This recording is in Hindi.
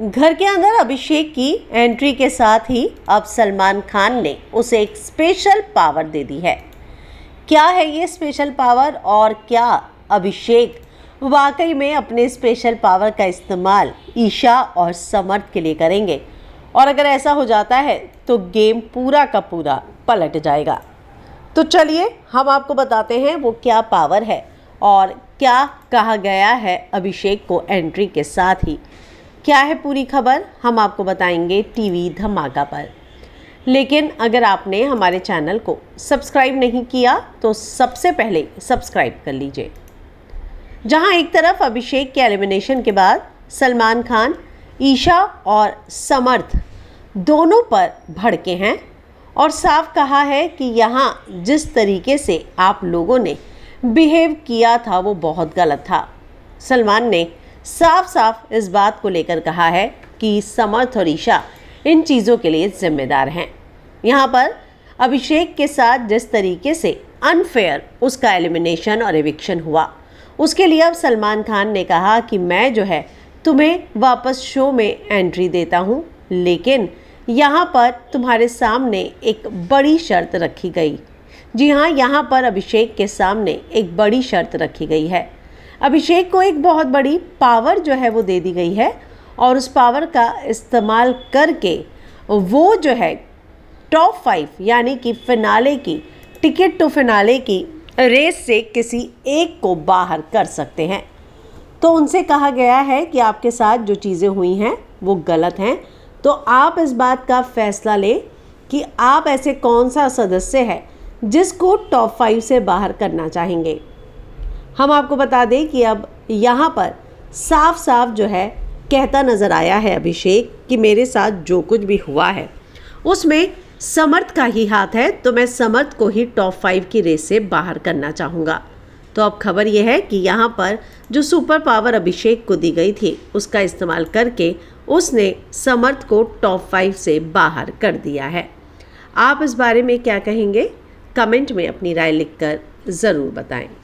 घर के अंदर अभिषेक की एंट्री के साथ ही अब सलमान खान ने उसे एक स्पेशल पावर दे दी है क्या है ये स्पेशल पावर और क्या अभिषेक वाकई में अपने स्पेशल पावर का इस्तेमाल ईशा और समर्थ के लिए करेंगे और अगर ऐसा हो जाता है तो गेम पूरा का पूरा पलट जाएगा तो चलिए हम आपको बताते हैं वो क्या पावर है और क्या कहा गया है अभिषेक को एंट्री के साथ ही क्या है पूरी खबर हम आपको बताएंगे टीवी धमाका पर लेकिन अगर आपने हमारे चैनल को सब्सक्राइब नहीं किया तो सबसे पहले सब्सक्राइब कर लीजिए जहां एक तरफ अभिषेक के एलिमिनेशन के बाद सलमान खान ईशा और समर्थ दोनों पर भड़के हैं और साफ कहा है कि यहाँ जिस तरीके से आप लोगों ने बिहेव किया था वो बहुत गलत था सलमान ने साफ साफ इस बात को लेकर कहा है कि समर्थ और ईशा इन चीज़ों के लिए जिम्मेदार हैं यहाँ पर अभिषेक के साथ जिस तरीके से अनफेयर उसका एलिमिनेशन और एविक्शन हुआ उसके लिए अब सलमान खान ने कहा कि मैं जो है तुम्हें वापस शो में एंट्री देता हूँ लेकिन यहाँ पर तुम्हारे सामने एक बड़ी शर्त रखी गई जी हाँ यहाँ पर अभिषेक के सामने एक बड़ी शर्त रखी गई है अभिषेक को एक बहुत बड़ी पावर जो है वो दे दी गई है और उस पावर का इस्तेमाल करके वो जो है टॉप फाइव यानी कि फिनाले की टिकट टू फिनाले की रेस से किसी एक को बाहर कर सकते हैं तो उनसे कहा गया है कि आपके साथ जो चीज़ें हुई हैं वो गलत हैं तो आप इस बात का फैसला लें कि आप ऐसे कौन सा सदस्य है जिसको टॉप फाइव से बाहर करना चाहेंगे हम आपको बता दें कि अब यहाँ पर साफ साफ जो है कहता नज़र आया है अभिषेक कि मेरे साथ जो कुछ भी हुआ है उसमें समर्थ का ही हाथ है तो मैं समर्थ को ही टॉप फाइव की रेस से बाहर करना चाहूँगा तो अब खबर यह है कि यहाँ पर जो सुपर पावर अभिषेक को दी गई थी उसका इस्तेमाल करके उसने समर्थ को टॉप फाइव से बाहर कर दिया है आप इस बारे में क्या कहेंगे कमेंट में अपनी राय लिखकर ज़रूर बताएं